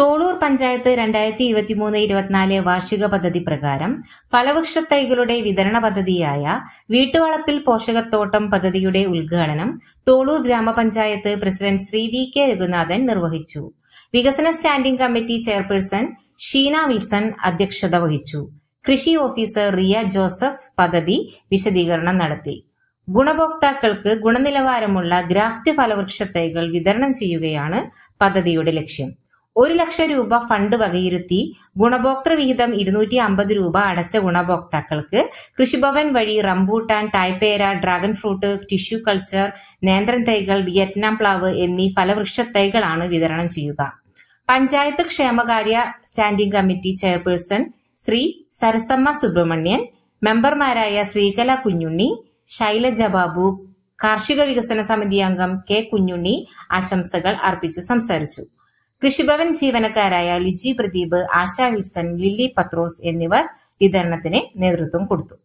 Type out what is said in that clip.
തോളൂർ പഞ്ചായത്ത് രണ്ടായിരത്തി ഇരുപത്തി മൂന്ന് ഇരുപത്തിനാല് വാർഷിക പദ്ധതി പ്രകാരം ഫലവൃക്ഷ തൈകളുടെ വിതരണ പദ്ധതിയായ വീട്ടുവളപ്പിൽ പോഷകത്തോട്ടം പദ്ധതിയുടെ ഉദ്ഘാടനം തോളൂർ ഗ്രാമപഞ്ചായത്ത് president Shri V K Raghunathan നിർവഹിച്ചു വികസന standing committee chairperson Sheena Wilson അധ്യക്ഷത വഹിച്ചു കൃഷി ഓഫീസർ റിയ ജോസഫ് പദ്ധതി വിശദീകരണം നടത്തി ഗുണഭോക്താക്കൾക്ക് ഗുണനിലവാരമുള്ള ഗ്രാഫ്റ്റ് ഫലവൃക്ഷ തൈകൾ വിതരണം ചെയ്യുകയാണ് പദ്ധതിയുടെ ലക്ഷ്യം ഒരു ലക്ഷം രൂപ ഫണ്ട് വകയിരുത്തി ഗുണഭോക്തൃ വിഹിതം ഇരുന്നൂറ്റി അമ്പത് രൂപ അടച്ച ഗുണഭോക്താക്കൾക്ക് കൃഷിഭവൻ വഴി റംബൂട്ടാൻ തായ്പേര ഡ്രാഗൺ ഫ്രൂട്ട് ടിഷ്യൂ കൾച്ചർ നേന്ത്രൻ തൈകൾ വിയറ്റ്നാം പ്ലാവ് എന്നീ ഫലവൃക്ഷ തൈകളാണ് വിതരണം ചെയ്യുക പഞ്ചായത്ത് ക്ഷേമകാര്യ standing committee chairperson Shri Sarasamma Subramanian മെമ്പർമാരായ ശ്രീകല കുഞ്ഞുണ്ണി ശൈലജ ബാബു കാർഷിക വികസന സമിതി അംഗം കെ കുഞ്ഞുണ്ണി ആശംസകൾ അർപ്പിച്ചു സംസാരിച്ചു കൃഷിഭവൻ ജീവനക്കാരായ ലിജി പ്രദീപ് ആശാ വിൽസൺ ലില്ലി പത്രോസ് എന്നിവർ വിതരണത്തിന് നേതൃത്വം കൊടുത്തു